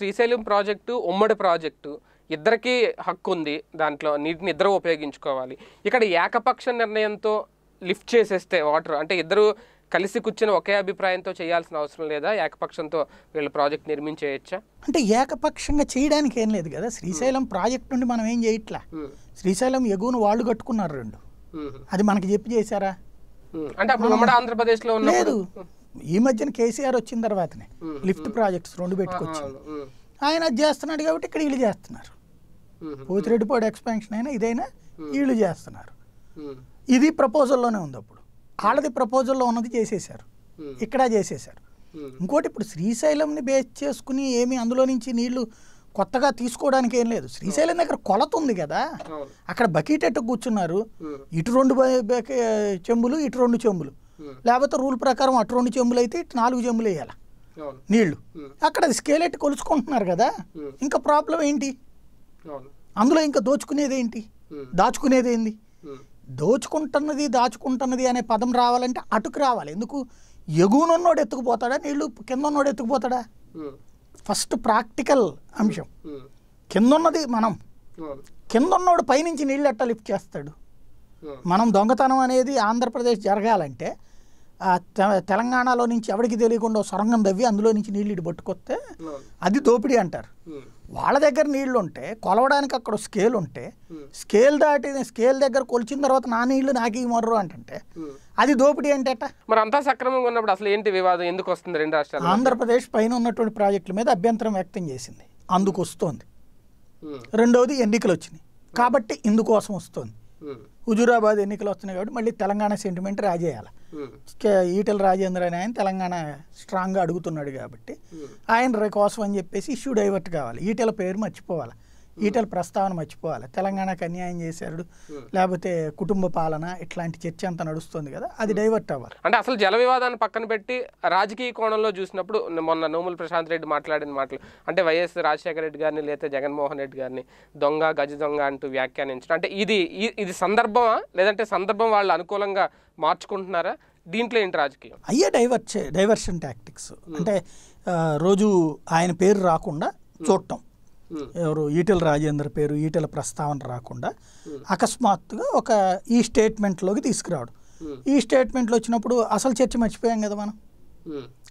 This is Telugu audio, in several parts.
శ్రీశైలం ప్రాజెక్టు ఉమ్మడి ప్రాజెక్టు ఇద్దరికీ హక్కు ఉంది దాంట్లో నీటిని ఇద్దరు ఉపయోగించుకోవాలి ఇక్కడ ఏకపక్ష నిర్ణయంతో లిఫ్ట్ చేసేస్తే వాటర్ అంటే ఇద్దరు కలిసి కూర్చొని ఒకే అభిప్రాయంతో చేయాల్సిన అవసరం లేదా ఏకపక్షంతో వీళ్ళు ప్రాజెక్ట్ నిర్మించేయచ్చా అంటే ఏకపక్షంగా చేయడానికి ఏం లేదు కదా శ్రీశైలం ప్రాజెక్ట్ నుండి మనం ఏం చేయట్లా శ్రీశైలం ఎగువను వాళ్ళు కట్టుకున్నారు రెండు అది మనకి చెప్పి చేశారా అంటే అప్పుడు ఉమ్మడి ఆంధ్రప్రదేశ్లో లేదు ఈ మధ్యన కేసీఆర్ వచ్చిన తర్వాతనే లిఫ్ట్ ప్రాజెక్ట్స్ రెండు పెట్టుకొచ్చి ఆయన అది చేస్తున్నాడు కాబట్టి ఇక్కడ వీళ్ళు చేస్తున్నారు పోతిరెడ్డిపాడు ఎక్స్పాన్షన్ అయినా ఇదైనా వీళ్ళు చేస్తున్నారు ఇది ప్రపోజల్లోనే ఉంది అప్పుడు వాళ్ళది ప్రపోజల్లో ఉన్నది చేసేశారు ఇక్కడ చేసేశారు ఇంకోటి ఇప్పుడు శ్రీశైలంని బేస్ చేసుకుని ఏమి అందులో నుంచి నీళ్లు కొత్తగా తీసుకోవడానికి ఏం లేదు శ్రీశైలం దగ్గర కొలత ఉంది కదా అక్కడ బకీటెట్టు కూర్చున్నారు ఇటు రెండు చెంబులు ఇటు రెండు చెంబులు లేకపోతే రూల్ ప్రకారం అటు రెండు చెంబులు అయితే ఇటు నాలుగు చెంబులు వేయాలి నీళ్లు అక్కడ స్కేల్ ఎట్టి కొలుచుకుంటున్నారు కదా ఇంకా ప్రాబ్లం ఏంటి అందులో ఇంకా దోచుకునేది ఏంటి దాచుకునేది ఏంది దోచుకుంటున్నది దాచుకుంటున్నది అనే పదం రావాలంటే అటుకు రావాలి ఎందుకు ఎగువనున్నోడు ఎత్తుకుపోతాడా నీళ్ళు కింద ఉన్నోడు ఎత్తుకుపోతాడా ఫస్ట్ ప్రాక్టికల్ అంశం కింద ఉన్నది మనం కింద ఉన్నోడు పైనుంచి నీళ్ళు ఎట్టా లిఫ్ట్ చేస్తాడు మనం దొంగతనం అనేది ఆంధ్రప్రదేశ్ జరగాలంటే తెలంగాణలో నుంచి ఎవరికి తెలియకుండా సొరంగం తవ్వి అందులో నుంచి నీళ్ళు ఇటు పట్టుకొస్తే అది దోపిడీ అంటారు వాళ్ళ దగ్గర నీళ్లు ఉంటే కొలవడానికి అక్కడ స్కేల్ ఉంటే స్కేల్ దాటి స్కేల్ దగ్గర కొలిచిన తర్వాత నా నీళ్లు నాకు మర్రు అంటే అది దోపిడీ అంటేట మరి అంతా సక్రమంగా ఉన్నప్పుడు అసలు ఏంటి వివాదం ఎందుకు వస్తుంది రెండు రాష్ట్రాలు ఆంధ్రప్రదేశ్ పైన ఉన్నటువంటి ప్రాజెక్టుల మీద అభ్యంతరం వ్యక్తం చేసింది అందుకు వస్తోంది రెండవది ఎన్నికలు వచ్చినాయి కాబట్టి ఇందుకోసం వస్తుంది హుజూరాబాద్ ఎన్నికలు వస్తున్నాయి కాబట్టి మళ్ళీ తెలంగాణ సెంటిమెంట్ రాజేయాలి ఈటల రాజేంద్ర అని ఆయన తెలంగాణ స్ట్రాంగ్గా అడుగుతున్నాడు కాబట్టి ఆయన కోసం అని చెప్పేసి ఇష్యూ డైవర్ట్ కావాలి ఈటల పేరు మర్చిపోవాలి Hmm. ఈటల ప్రస్తావన మర్చిపోవాలి తెలంగాణకు అన్యాయం చేశాడు hmm. లేకపోతే కుటుంబ పాలన ఇట్లాంటి చర్చ అంతా నడుస్తుంది కదా అది hmm. డైవర్ట్ అవ్వాలి అంటే అసలు జల వివాదాన్ని పక్కన పెట్టి రాజకీయ కోణంలో చూసినప్పుడు మొన్న నోముల ప్రశాంత్ రెడ్డి మాట్లాడిన మాటలు అంటే వైఎస్ రాజశేఖర రెడ్డి గారిని లేకపోతే జగన్మోహన్ రెడ్డి గారిని దొంగ గజ దొంగ అంటూ వ్యాఖ్యానించడం అంటే ఇది ఇది సందర్భమా లేదంటే సందర్భం వాళ్ళు అనుకూలంగా మార్చుకుంటున్నారా దీంట్లో ఏంటి రాజకీయం అయ్యే డైవర్చే డైవర్షన్ టాక్టిక్స్ అంటే రోజు ఆయన పేరు రాకుండా చూడటం ఎవరు ఈటెల రాజేందర్ పేరు ఈటెల ప్రస్తావన రాకుండా అకస్మాత్తుగా ఒక ఈ స్టేట్మెంట్లోకి తీసుకురావడం ఈ స్టేట్మెంట్లు వచ్చినప్పుడు అసలు చర్చ మర్చిపోయాం కదా మనం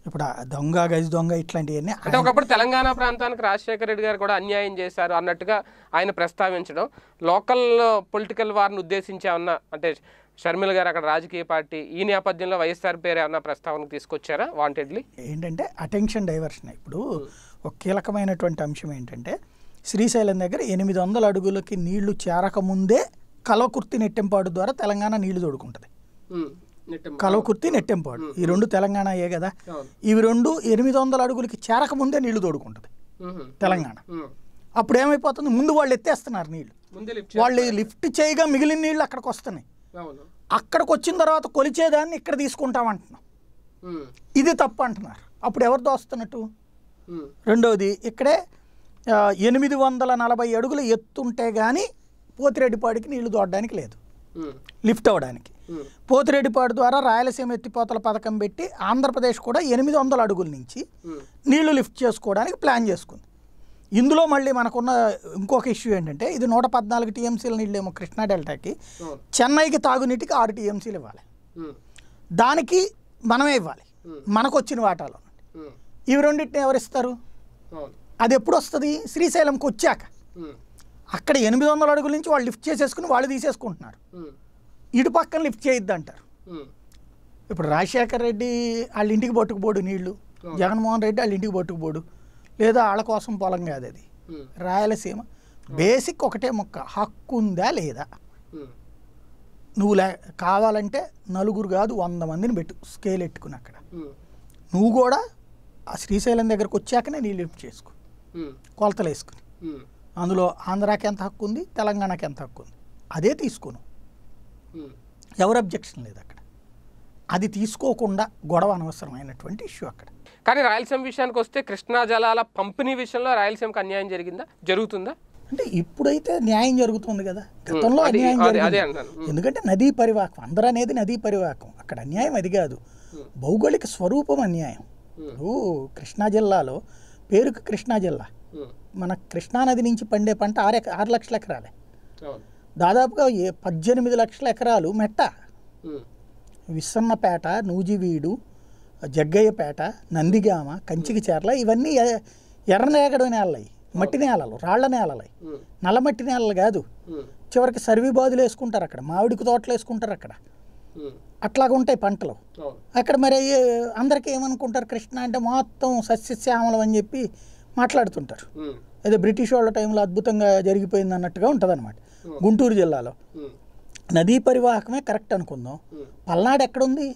ఇప్పుడు దొంగ గజ దొంగ ఇట్లాంటివన్నీ అంటే ఒకప్పుడు తెలంగాణ ప్రాంతానికి రాజశేఖర రెడ్డి గారు కూడా అన్యాయం చేశారు అన్నట్టుగా ఆయన ప్రస్తావించడం లోకల్ పొలిటికల్ వారిని ఉద్దేశించి ఏమన్నా అంటే షర్మిల గారు అక్కడ రాజకీయ పార్టీ ఈ నేపథ్యంలో వైఎస్ఆర్ పేరు ఏమన్నా ప్రస్తావనకు తీసుకొచ్చారా వాంటెడ్లీ ఏంటంటే అటెన్షన్ డైవర్షన్ ఇప్పుడు ఒక కీలకమైనటువంటి అంశం ఏంటంటే శ్రీశైలం దగ్గర ఎనిమిది వందల అడుగులకి నీళ్లు చేరకముందే కలవకుర్తి నెట్టెంపాడు ద్వారా తెలంగాణ నీళ్లు తోడుకుంటుంది కలవకుర్తి నెట్టెంపాడు ఈ రెండు తెలంగాణ అయ్యే కదా ఇవి రెండు ఎనిమిది వందల అడుగులకి చేరకముందే నీళ్లు తోడుకుంటుంది తెలంగాణ అప్పుడు ఏమైపోతుంది ముందు వాళ్ళు ఎత్తేస్తున్నారు నీళ్లు వాళ్ళు లిఫ్ట్ చేయగా మిగిలిన నీళ్లు అక్కడికి వస్తున్నాయి అక్కడికి వచ్చిన తర్వాత కొలిచేదాన్ని ఇక్కడ తీసుకుంటామంటున్నాం ఇది తప్పు అంటున్నారు అప్పుడు ఎవరు దోస్తున్నట్టు రెండవది ఇక్కడే ఎనిమిది వందల నలభై అడుగులు ఎత్తుంటే కానీ పోతిరెడ్డిపాడికి నీళ్లు దొడ్డానికి లేదు లిఫ్ట్ అవ్వడానికి పోతిరెడ్డిపాడు ద్వారా రాయలసీమ ఎత్తిపోతల పథకం పెట్టి ఆంధ్రప్రదేశ్ కూడా ఎనిమిది వందల అడుగుల నుంచి నీళ్లు లిఫ్ట్ చేసుకోవడానికి ప్లాన్ చేసుకుంది ఇందులో మళ్ళీ మనకున్న ఇంకొక ఇష్యూ ఏంటంటే ఇది నూట పద్నాలుగు టీఎంసీల నీళ్ళేమో కృష్ణా డెల్టాకి చెన్నైకి తాగునీటికి ఆరు టీఎంసీలు ఇవ్వాలి దానికి మనమే ఇవ్వాలి మనకు వచ్చిన వాటాలో ఇవి రెండింటిని ఎవరిస్తారు అది ఎప్పుడు వస్తుంది శ్రీశైలంకి వచ్చాక అక్కడ ఎనిమిది వందల అడుగుల నుంచి వాళ్ళు లిఫ్ట్ చేసేసుకుని వాళ్ళు తీసేసుకుంటున్నారు ఇటు పక్కన లిఫ్ట్ చేయొద్దు అంటారు ఇప్పుడు రాజశేఖర్ రెడ్డి వాళ్ళ ఇంటికి పట్టుకుపోడు నీళ్లు జగన్మోహన్ రెడ్డి వాళ్ళ ఇంటికి పట్టుకుపోడు లేదా వాళ్ళ కోసం పొలం కాదు అది రాయలసీమ బేసిక్ ఒకటే మొక్క హక్కు ఉందా లేదా నువ్వు లే కావాలంటే నలుగురు కాదు వంద మందిని పెట్టు స్కేల్ ఎట్టుకుని అక్కడ నువ్వు కూడా ఆ శ్రీశైలం దగ్గరకు వచ్చాకనే నీళ్ళు లిఫ్ట్ చేసుకో కొలతలు వేసుకుని అందులో ఆంధ్రాకి ఎంత హక్కు ఉంది తెలంగాణకి ఎంత హక్కు ఉంది అదే తీసుకోను ఎవరు అబ్జెక్షన్ లేదు అక్కడ అది తీసుకోకుండా గొడవ అనవసరమైనటువంటి ఇష్యూ అక్కడ కానీ రాయలసీమ విషయానికి వస్తే కృష్ణా జలాల పంపిణీ విషయంలో రాయలసీమకు అన్యాయం జరిగిందా జరుగుతుందా అంటే ఇప్పుడైతే న్యాయం జరుగుతుంది కదా గతంలో అన్యాయం జరిగింది ఎందుకంటే నదీ పరివాహకం అనేది నదీ పరివాహకం అక్కడ అన్యాయం అది కాదు భౌగోళిక స్వరూపం అన్యాయం ఊ కృష్ణా జిల్లాలో పేరుకు కృష్ణా జిల్లా మన కృష్ణానది నుంచి పండే పంట ఆరు ఎక ఆరు లక్షల ఎకరాలే దాదాపుగా పద్దెనిమిది లక్షల ఎకరాలు మెట్ట విస్సన్నపేట నూజివీడు జగ్గయ్యపేట నందిగామ కంచికి చేరల ఇవన్నీ నేగడ నేలలై మట్టి నేలలు రాళ్ల నేలలై నల్లమట్టి నేలలు కాదు చివరికి సర్వీ బాదులు వేసుకుంటారు అక్కడ మామిడికి తోటలు వేసుకుంటారు అక్కడ అట్లాగ ఉంటాయి పంటలు అక్కడ మరి అందరికీ ఏమనుకుంటారు కృష్ణ అంటే మొత్తం సస్యశ్యామలం అని చెప్పి మాట్లాడుతుంటారు అదే బ్రిటిష్ వాళ్ళ టైంలో అద్భుతంగా జరిగిపోయింది అన్నట్టుగా ఉంటుంది అనమాట గుంటూరు జిల్లాలో నదీ పరివాహకమే కరెక్ట్ అనుకుందాం పల్నాడు ఎక్కడుంది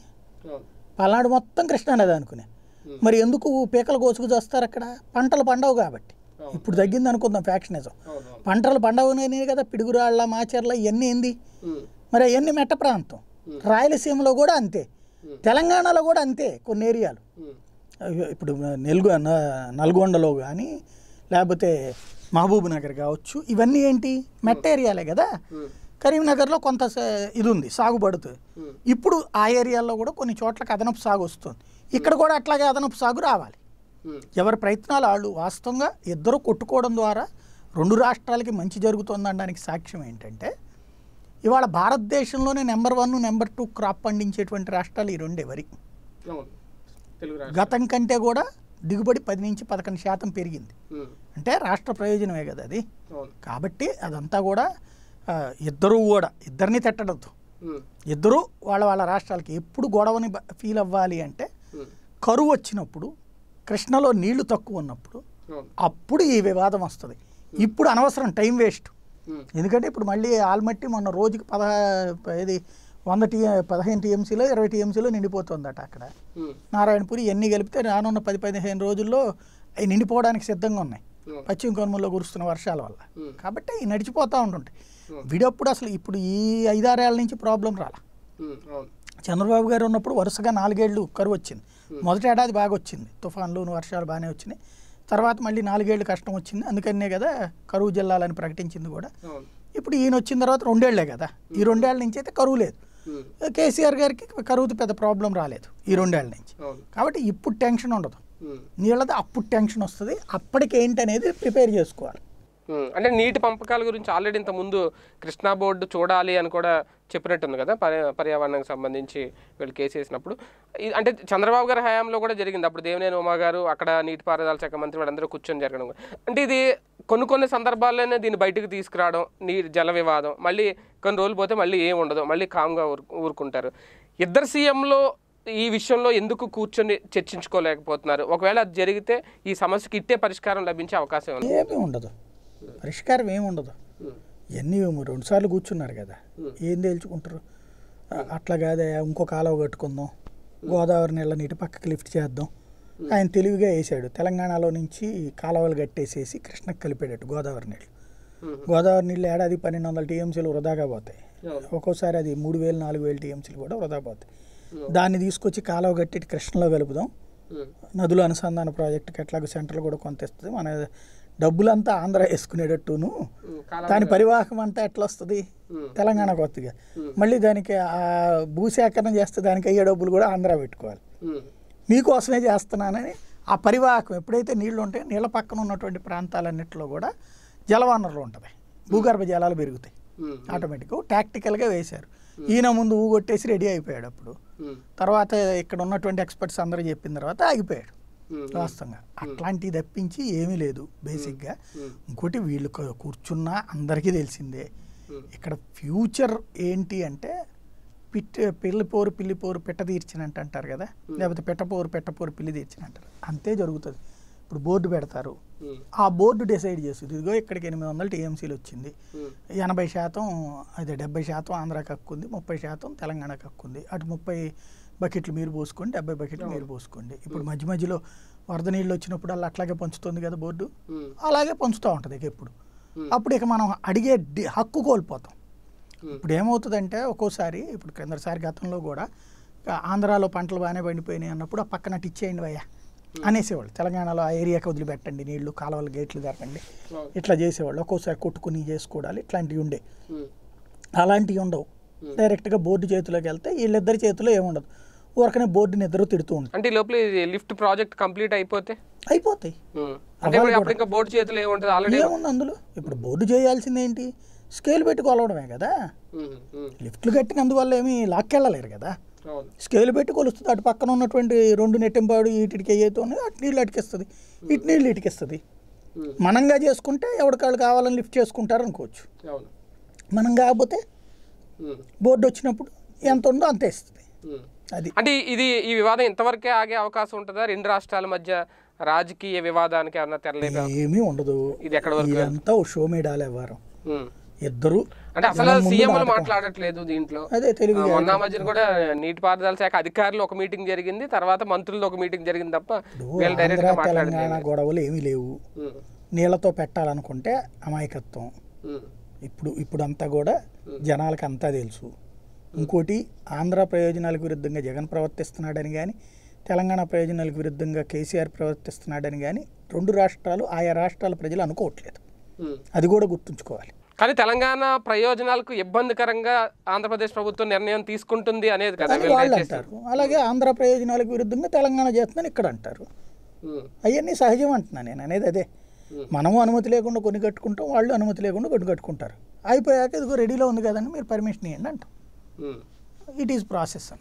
పల్నాడు మొత్తం కృష్ణానది అనుకునే మరి ఎందుకు పీకలు కోసుకు చేస్తారు అక్కడ పంటలు పండవు కాబట్టి ఇప్పుడు తగ్గింది అనుకుందాం ఫ్యాక్షనిజం పంటలు పండవనే కదా పిడుగురాళ్ళ మాచర్ల ఇవన్నీ ఏంది మరి అవన్నీ మెట్ట ప్రాంతం రాయలసీమలో కూడా అంతే తెలంగాణలో కూడా అంతే కొన్ని ఏరియాలు ఇప్పుడు నెల్గొ నల్గొండలో కానీ లేకపోతే మహబూబ్ నగర్ కావచ్చు ఇవన్నీ ఏంటి మెట్ట ఏరియాలే కదా కరీంనగర్లో కొంత ఇది ఉంది సాగుబడుతుంది ఇప్పుడు ఆ ఏరియాల్లో కూడా కొన్ని చోట్లకి అదనపు సాగు వస్తుంది ఇక్కడ కూడా అట్లాగే అదనపు సాగు రావాలి ఎవరి ప్రయత్నాలు వాళ్ళు వాస్తవంగా ఇద్దరు కొట్టుకోవడం ద్వారా రెండు రాష్ట్రాలకి మంచి జరుగుతుందనడానికి సాక్ష్యం ఏంటంటే ఇవాళ భారతదేశంలోనే number one number two crop పండించేటువంటి రాష్ట్రాలు ఈ రెండే వరి గతం కంటే కూడా దిగుబడి పది నుంచి పదకొండు శాతం పెరిగింది అంటే రాష్ట్ర ప్రయోజనమే కదా అది కాబట్టి అదంతా కూడా ఇద్దరూ కూడా ఇద్దరిని తిట్టడద్దు ఇద్దరూ వాళ్ళ వాళ్ళ రాష్ట్రాలకి ఎప్పుడు గొడవని ఫీల్ అవ్వాలి అంటే కరువు వచ్చినప్పుడు కృష్ణలో నీళ్లు తక్కువ ఉన్నప్పుడు అప్పుడు ఈ వివాదం వస్తుంది ఇప్పుడు అనవసరం టైం వేస్ట్ ఎందుకంటే ఇప్పుడు మళ్ళీ ఆల్మట్టి మొన్న రోజుకి పద ఇది వంద టీ పదిహేను టీఎంసీలో ఇరవై టీఎంసీలో నిండిపోతుందట అక్కడ నారాయణపురి ఇవన్నీ కలిపితే రానున్న పది పదిహేను రోజుల్లో అవి నిండిపోవడానికి సిద్ధంగా ఉన్నాయి పశ్చిమ కనుమల్లో కురుస్తున్న వర్షాల వల్ల కాబట్టి అవి నడిచిపోతూ ఉంటుంటాయి వీడప్పుడు అసలు ఇప్పుడు ఈ ఐదారేళ్ళ నుంచి ప్రాబ్లం రాల చంద్రబాబు గారు ఉన్నప్పుడు వరుసగా నాలుగేళ్లు కరువు వచ్చింది మొదటి ఏడాది బాగా వచ్చింది తుఫాన్లు వర్షాలు బాగానే వచ్చినాయి తర్వాత మళ్ళీ నాలుగేళ్ళు కష్టం వచ్చింది అందుకనే కదా కరువు జిల్లాలని ప్రకటించింది కూడా ఇప్పుడు ఈయన వచ్చిన తర్వాత రెండేళ్లే కదా ఈ రెండేళ్ల నుంచి అయితే కరువు లేదు కేసీఆర్ గారికి కరువుతో పెద్ద ప్రాబ్లం రాలేదు ఈ రెండేళ్ల నుంచి కాబట్టి ఇప్పుడు టెన్షన్ ఉండదు నీళ్ళది అప్పుడు టెన్షన్ వస్తుంది అప్పటికేంటి అనేది ప్రిపేర్ చేసుకోవాలి అంటే నీటి పంపకాల గురించి ఆల్రెడీ ఇంత ముందు కృష్ణా బోర్డు చూడాలి అని కూడా చెప్పినట్టుంది కదా పర్యావరణానికి సంబంధించి వీళ్ళు కేసు వేసినప్పుడు అంటే చంద్రబాబు గారి హయాంలో కూడా జరిగింది అప్పుడు దేవినేని ఉమా గారు అక్కడ నీటిపారుదల శాఖ మంత్రి వాళ్ళందరూ కూర్చొని జరగడం అంటే ఇది కొన్ని కొన్ని సందర్భాల్లోనే దీన్ని బయటకు తీసుకురావడం నీరు జల వివాదం మళ్ళీ కొన్ని రోజులు పోతే మళ్ళీ ఏం ఉండదు మళ్ళీ కామ్గా ఊరుకుంటారు ఇద్దరు సీఎంలో ఈ విషయంలో ఎందుకు కూర్చొని చర్చించుకోలేకపోతున్నారు ఒకవేళ అది జరిగితే ఈ సమస్యకి ఇట్టే పరిష్కారం లభించే అవకాశం ఏమీ ఉండదు పరిష్కారం ఏముండదు ఇవన్నీ రెండుసార్లు కూర్చున్నారు కదా ఏం తేల్చుకుంటారు అట్లా కాదే ఇంకో కాలువ కట్టుకుందాం గోదావరి నెల నీటి పక్కకి లిఫ్ట్ చేద్దాం ఆయన తెలివిగా వేసాడు తెలంగాణలో నుంచి కాలువలు కట్టేసేసి కృష్ణకు కలిపాడట్టు గోదావరి నీళ్ళు గోదావరి నీళ్ళు ఏడాది పన్నెండు వందల టీఎంసీలు వృధాగా పోతాయి ఒక్కోసారి అది మూడు వేలు నాలుగు వేలు టీఎంసీలు కూడా వృధా పోతాయి దాన్ని తీసుకొచ్చి కాలువ కట్టి కృష్ణలో కలుపుదాం నదుల అనుసంధాన ప్రాజెక్టుకి ఎట్లాగో సెంటర్లు కూడా కొంత ఇస్తుంది మన డబ్బులంతా ఆంధ్ర వేసుకునేటట్టును దాని పరివాహకం అంతా ఎట్లా వస్తుంది తెలంగాణ కొత్తగా మళ్ళీ దానికి ఆ భూసేకరణ చేస్తే దానికి అయ్యే డబ్బులు కూడా ఆంధ్ర పెట్టుకోవాలి మీకోసమే చేస్తున్నానని ఆ పరివాహకం ఎప్పుడైతే నీళ్లు ఉంటాయో నీళ్ళ పక్కన ఉన్నటువంటి ప్రాంతాలన్నింటిలో కూడా జలవనరులు ఉంటుంది భూగర్భ జలాలు పెరుగుతాయి ఆటోమేటిక్గా టాక్టికల్గా వేశారు ఈయన ముందు ఊగొట్టేసి రెడీ అయిపోయాడు అప్పుడు తర్వాత ఇక్కడ ఉన్నటువంటి ఎక్స్పర్ట్స్ అందరూ చెప్పిన తర్వాత ఆగిపోయాడు వాస్తవంగా అట్లాంటివి తప్పించి ఏమీ లేదు బేసిక్గా ఇంకోటి వీళ్ళు కూర్చున్నా అందరికీ తెలిసిందే ఇక్కడ ఫ్యూచర్ ఏంటి అంటే పిట్ పిల్లి పిల్లిపోరు పిట్ట తీర్చినంట అంటారు కదా లేకపోతే పెట్టపోరు పెట్టపోరు పిల్లి తీర్చిన అంటారు అంతే జరుగుతుంది ఇప్పుడు బోర్డు పెడతారు ఆ బోర్డు డిసైడ్ చేస్తుంది ఇదిగో ఇక్కడికి ఎనిమిది వందల టీఎంసీలు వచ్చింది ఎనభై శాతం అదే డెబ్బై శాతం ఆంధ్రాకి హక్కు ఉంది ముప్పై శాతం తెలంగాణకు హక్కు ఉంది అటు ముప్పై బకెట్లు మీరు పోసుకోండి డెబ్బై బకెట్లు మీరు పోసుకోండి ఇప్పుడు మధ్య మధ్యలో వరద నీళ్ళు వచ్చినప్పుడు అలా అట్లాగే పంచుతుంది కదా బోర్డు అలాగే పంచుతూ ఉంటుంది ఇక ఎప్పుడు అప్పుడు ఇక మనం అడిగే హక్కు కోల్పోతాం ఇప్పుడు ఏమవుతుందంటే ఒక్కోసారి ఇప్పుడు కిందసారి గతంలో కూడా ఆంధ్రాలో పంటలు బాగానే పండిపోయినాయి అన్నప్పుడు ఆ పక్కన టిచ్చేయండి భయ్యా అనేసేవాళ్ళు తెలంగాణలో ఆ ఏరియాకి వదిలిపెట్టండి నీళ్లు కాలువలు గేట్లు తెరకండి ఇట్లా చేసేవాళ్ళు ఒక్కోసారి కొట్టుకుని చేసుకోవాలి ఇట్లాంటివి ఉండే అలాంటివి ఉండవు డైరెక్ట్గా బోర్డు చేతిలోకి వెళ్తే వీళ్ళిద్దరి చేతిలో ఏముండదు ఊరకనే బోర్డుని నిద్ర తిడుతూ ఉంటుంది అంటే లోపల లిఫ్ట్ ప్రాజెక్ట్ కంప్లీట్ అయిపోతే అయిపోతాయి అంటే బోర్డు ఆల్రెడీ ఏముంది అందులో ఇప్పుడు బోర్డు చేయాల్సింది ఏంటి స్కేల్ పెట్టి కొలవడమే కదా లిఫ్ట్లు కట్టినందువల్ల ఏమీ లాక్కెళ్ళలేరు కదా స్కేల్ పెట్టి కొలుస్తుంది అటు పక్కన ఉన్నటువంటి రెండు నెట్టింపాడు ఇటుకి అయ్యేతో అటు నీళ్ళు అటికిస్తుంది ఇటు నీళ్ళు ఇటుకిస్తుంది మనంగా చేసుకుంటే ఎవరికాళ్ళు కావాలని లిఫ్ట్ చేసుకుంటారు అనుకోవచ్చు మనం కాకపోతే బోర్డు వచ్చినప్పుడు ఎంత ఉందో అంత ఇస్తుంది అది అంటే ఇది ఈ వివాదం ఇంతవరకే ఆగే అవకాశం ఉంటుందా రెండు రాష్ట్రాల మధ్య రాజకీయ వివాదానికి అన్న తెరలేదు ఏమీ ఉండదు ఇది ఎక్కడ వరకు ఇదంతా షో మేడాల వ్యవహారం ఇద్దరు అంటే అసలు సీఎంలు మాట్లాడట్లేదు దీంట్లో అదే తెలుగు మొన్న మధ్యన కూడా నీటిపారుదల శాఖ అధికారులు ఒక మీటింగ్ జరిగింది తర్వాత మంత్రులు ఒక మీటింగ్ జరిగింది తప్ప తెలంగాణ గొడవలు ఏమీ లేవు నీళ్లతో పెట్టాలనుకుంటే అమాయకత్వం ఇప్పుడు ఇప్పుడు అంతా కూడా జనాలకు అంతా తెలుసు ఇంకోటి ఆంధ్ర ప్రయోజనాలకు విరుద్ధంగా జగన్ ప్రవర్తిస్తున్నాడని కానీ తెలంగాణ ప్రయోజనాలకు విరుద్ధంగా కేసీఆర్ ప్రవర్తిస్తున్నాడని కానీ రెండు రాష్ట్రాలు ఆయా రాష్ట్రాల ప్రజలు అనుకోవట్లేదు అది కూడా గుర్తుంచుకోవాలి కానీ తెలంగాణ ప్రయోజనాలకు ఇబ్బందికరంగా ఆంధ్రప్రదేశ్ ప్రభుత్వం నిర్ణయం తీసుకుంటుంది అనేది వాళ్ళు అంటారు అలాగే ఆంధ్ర ప్రయోజనాలకు విరుద్ధంగా తెలంగాణ చేస్తుందని ఇక్కడ అంటారు అవన్నీ సహజం అంటున్నాను నేను అనేది అదే మనము అనుమతి లేకుండా కొన్ని కట్టుకుంటాం వాళ్ళు అనుమతి లేకుండా కొన్ని కట్టుకుంటారు అయిపోయాక ఇదిగో రెడీలో ఉంది కదండి మీరు పర్మిషన్ ఇవ్వండి అంటాం it is process